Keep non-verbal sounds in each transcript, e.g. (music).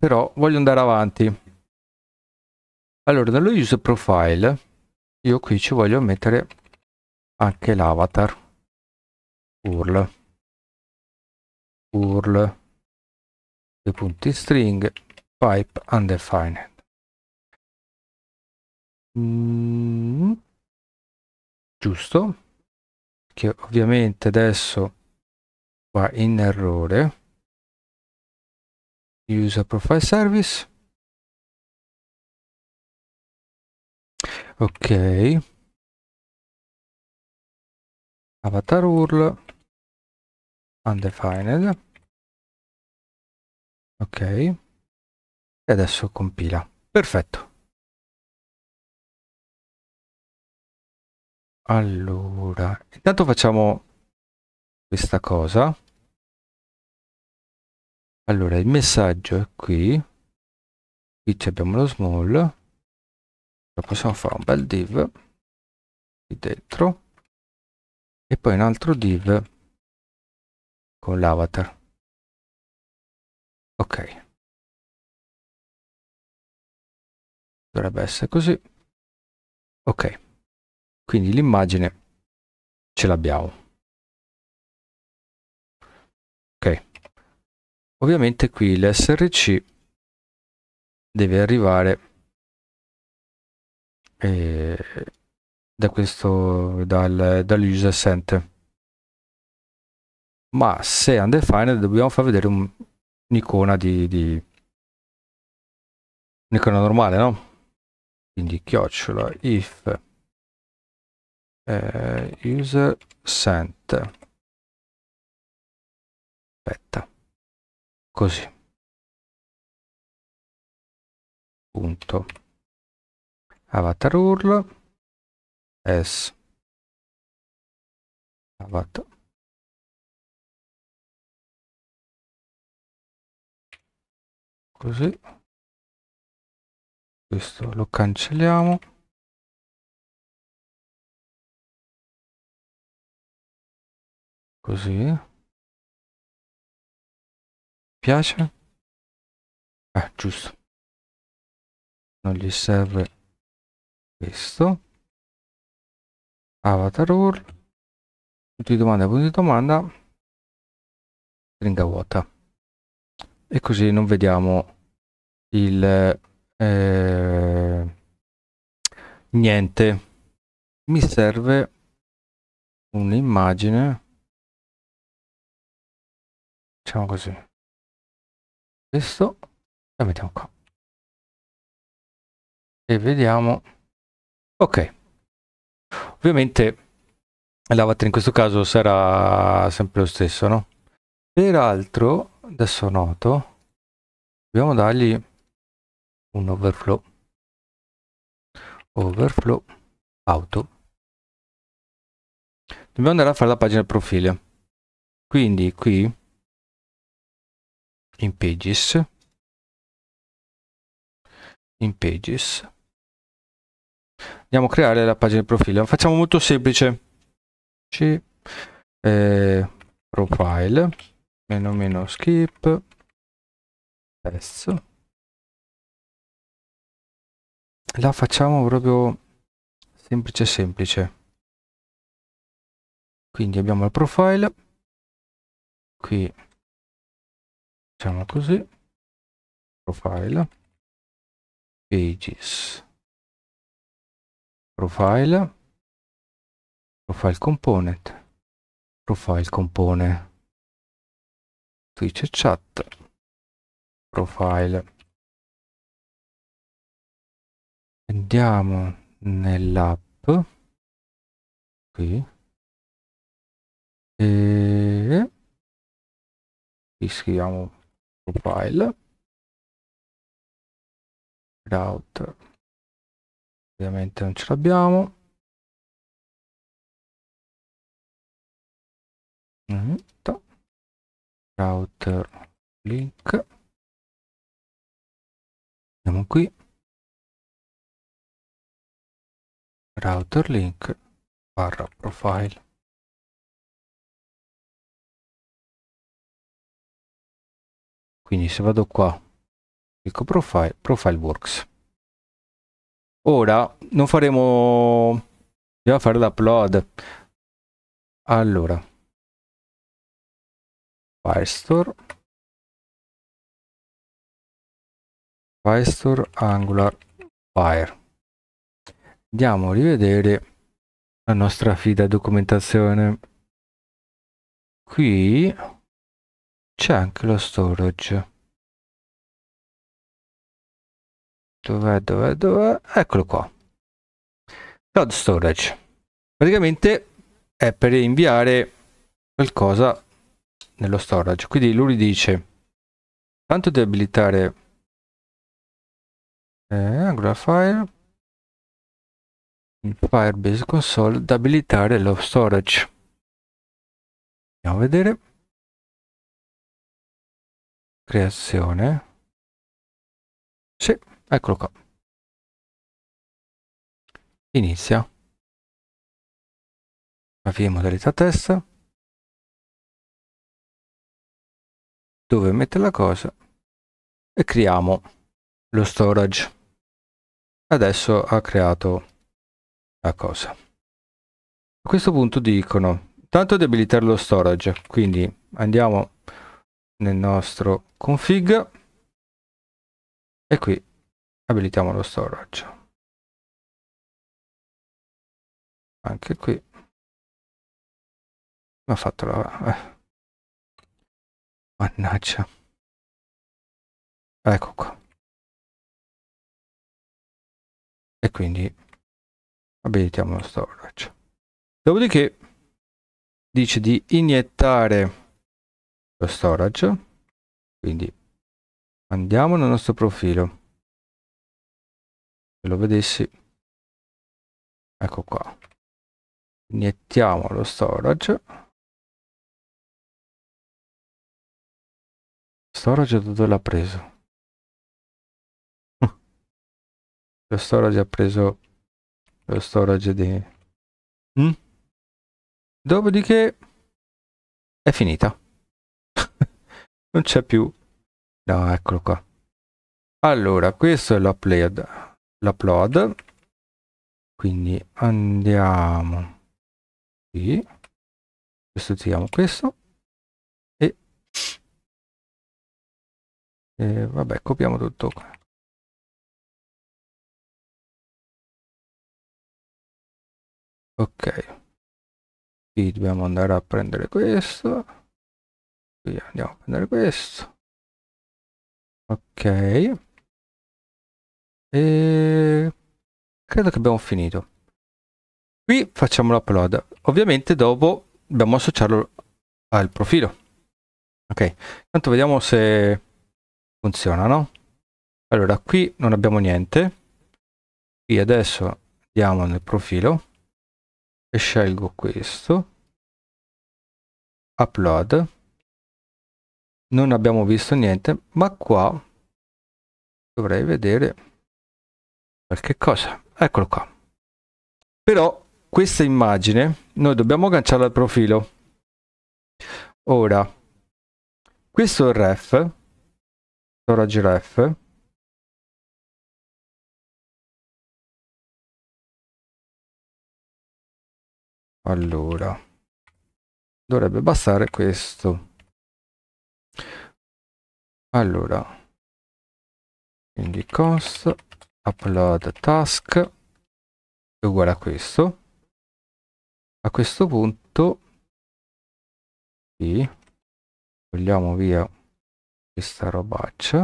però voglio andare avanti allora nello user profile io qui ci voglio mettere anche l'avatar url url due punti string pipe undefined mm, giusto che ovviamente adesso va in errore user profile service ok avatar url undefined ok e adesso compila perfetto allora intanto facciamo questa cosa allora il messaggio è qui qui abbiamo lo small lo possiamo fare un bel div qui dentro e poi un altro div con l'avatar ok dovrebbe essere così ok quindi l'immagine ce l'abbiamo ovviamente qui l'src deve arrivare eh, da questo dal, dall'user sent ma se undefined dobbiamo far vedere un'icona di, di un'icona normale no quindi chiocciola if eh, user sent aspetta così punto avatar url s avatar così questo lo cancelliamo così piace? Eh, giusto. Non gli serve questo. Avatar URL. Punto di domanda, punto di domanda. Stringa vuota. E così non vediamo il... Eh, niente. Mi serve un'immagine Facciamo così questo la mettiamo qua e vediamo ok ovviamente l'avatar in questo caso sarà sempre lo stesso no peraltro adesso noto dobbiamo dargli un overflow overflow auto dobbiamo andare a fare la pagina profilo quindi qui in pages in pages andiamo a creare la pagina di profilo facciamo molto semplice c eh, profile meno meno skip tests la facciamo proprio semplice semplice quindi abbiamo il profile qui facciamo così profile pages profile profile component profile compone twitch chat profile andiamo nell'app qui e iscriviamo profile out ovviamente non ce l'abbiamo mm-hmm. router link andiamo qui router link barra profile quindi se vado qua clicco profile, profile works ora non faremo dobbiamo fare l'upload allora firestore firestore angular fire andiamo a rivedere la nostra fida documentazione qui c'è anche lo storage dov'è dov'è dov'è eccolo qua cloud storage praticamente è per inviare qualcosa nello storage quindi lui dice tanto di abilitare eh, Angular File Firebase Console da abilitare lo storage andiamo a vedere creazione. Sì, eccolo qua. Inizia. Avvia modalità test. Dove mettere la cosa. E creiamo lo storage. Adesso ha creato la cosa. A questo punto dicono, tanto di abilitare lo storage, quindi andiamo nel nostro config e qui abilitiamo lo storage anche qui ma fatto la eh. mannaggia ecco qua e quindi abilitiamo lo storage dopodiché dice di iniettare lo storage quindi andiamo nel nostro profilo se lo vedessi ecco qua iniettiamo lo storage storage dove l'ha preso (laughs) lo storage ha preso lo storage di mm? dopodiché è finita non c'è più no eccolo qua allora questo è l'upload l'upload quindi andiamo qui questo tiriamo questo e, e vabbè copiamo tutto qua ok qui dobbiamo andare a prendere questo qui andiamo a prendere questo ok e credo che abbiamo finito qui facciamo l'upload ovviamente dopo dobbiamo associarlo al profilo ok tanto vediamo se funziona no allora qui non abbiamo niente qui adesso andiamo nel profilo e scelgo questo upload non abbiamo visto niente ma qua dovrei vedere qualche cosa eccolo qua però questa immagine noi dobbiamo agganciarla al profilo ora questo ref storage ref allora dovrebbe bastare questo allora quindi cost upload task è uguale a questo a questo punto sì, togliamo via questa robaccia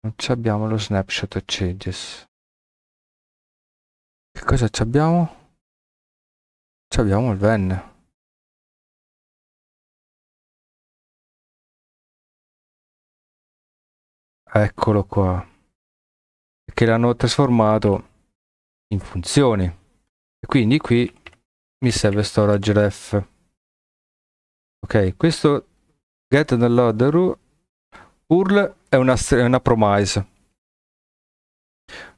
non ci abbiamo lo snapshot changes che cosa ci abbiamo? ci abbiamo il ven Eccolo qua. Che l'hanno trasformato in funzioni. E quindi qui mi serve storage ref. Ok, questo get download url è una, è una promise.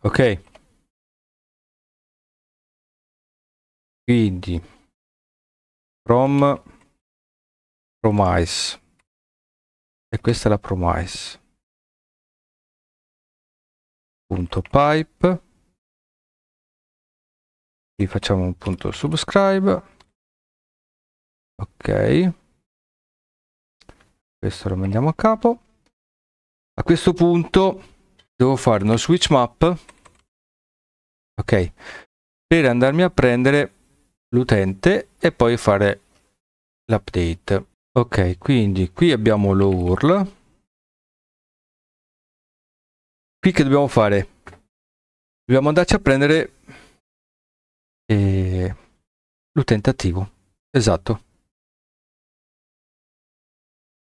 Ok. Quindi from promise. E questa è la promise pipe gli facciamo un punto subscribe ok questo lo mandiamo a capo a questo punto devo fare uno switch map ok per andarmi a prendere l'utente e poi fare l'update ok quindi qui abbiamo l'url qui che dobbiamo fare? Dobbiamo andarci a prendere eh, l'utente attivo. Esatto.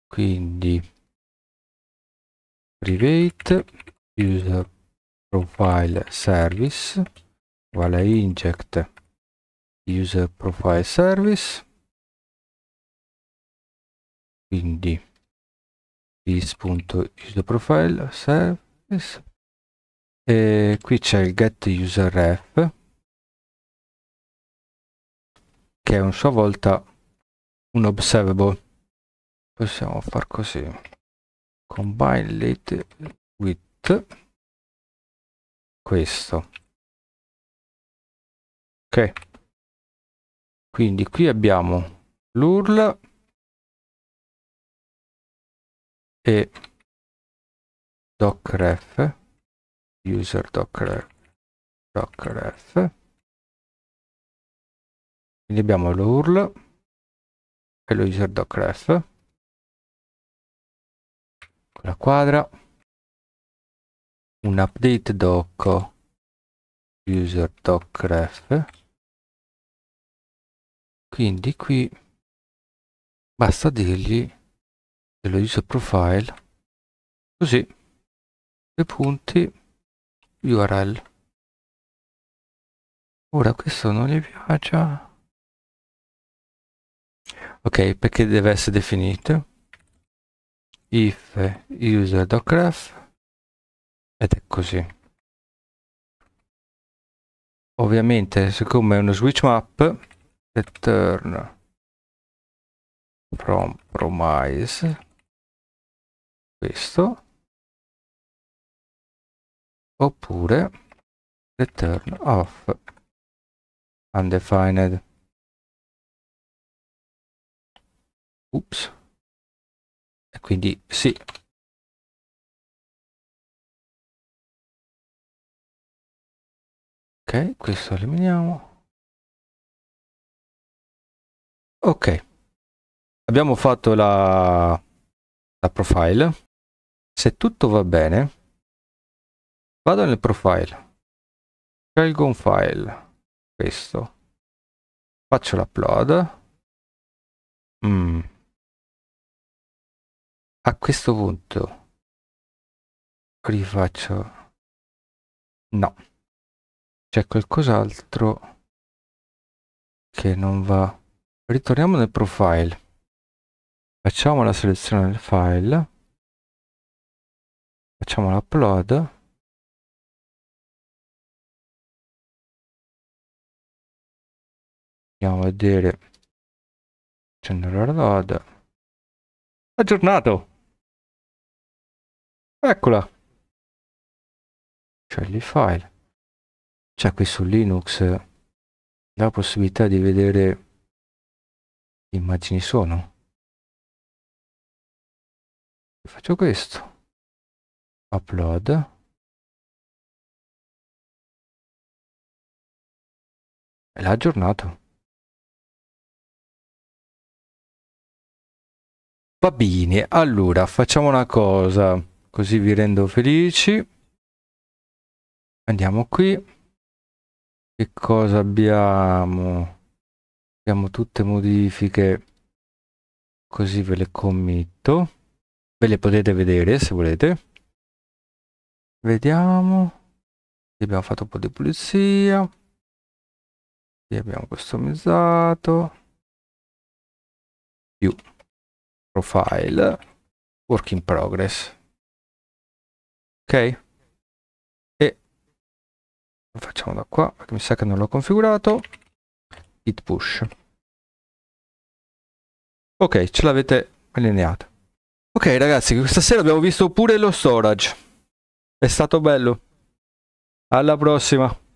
Quindi private user profile service vale inject user profile service quindi this.userprofile serve Yes. E qui c'è il get user ref che è a sua volta un observable. Possiamo far così. Combine late with questo. Ok. Quindi qui abbiamo l'URL e docref user docref, docref. quindi abbiamo l'url e lo user docref con la quadra un update doc user docref quindi qui basta dirgli dello user profile così due punti url ora questo non gli piace ok perché deve essere definito if user.ref ed è così ovviamente siccome è uno switch map return from promise questo oppure return off undefined oops e quindi sì ok questo eliminiamo ok abbiamo fatto la, la profile se tutto va bene vado nel profile scelgo un file questo faccio l'upload mm. a questo punto rifaccio no c'è qualcos'altro che non va ritorniamo nel profile facciamo la selezione del file facciamo l'upload andiamo a vedere general load aggiornato eccola c'è il file c'è qui su linux la possibilità di vedere che immagini sono faccio questo upload l'ha aggiornato Va bene, allora facciamo una cosa, così vi rendo felici. Andiamo qui. Che cosa abbiamo? Abbiamo tutte modifiche, così ve le commetto. Ve le potete vedere se volete. Vediamo. Abbiamo fatto un po' di pulizia. Qui abbiamo customizzato. Più profile work in progress ok e lo facciamo da qua perché mi sa che non l'ho configurato git push ok ce l'avete allineato ok ragazzi questa sera abbiamo visto pure lo storage è stato bello alla prossima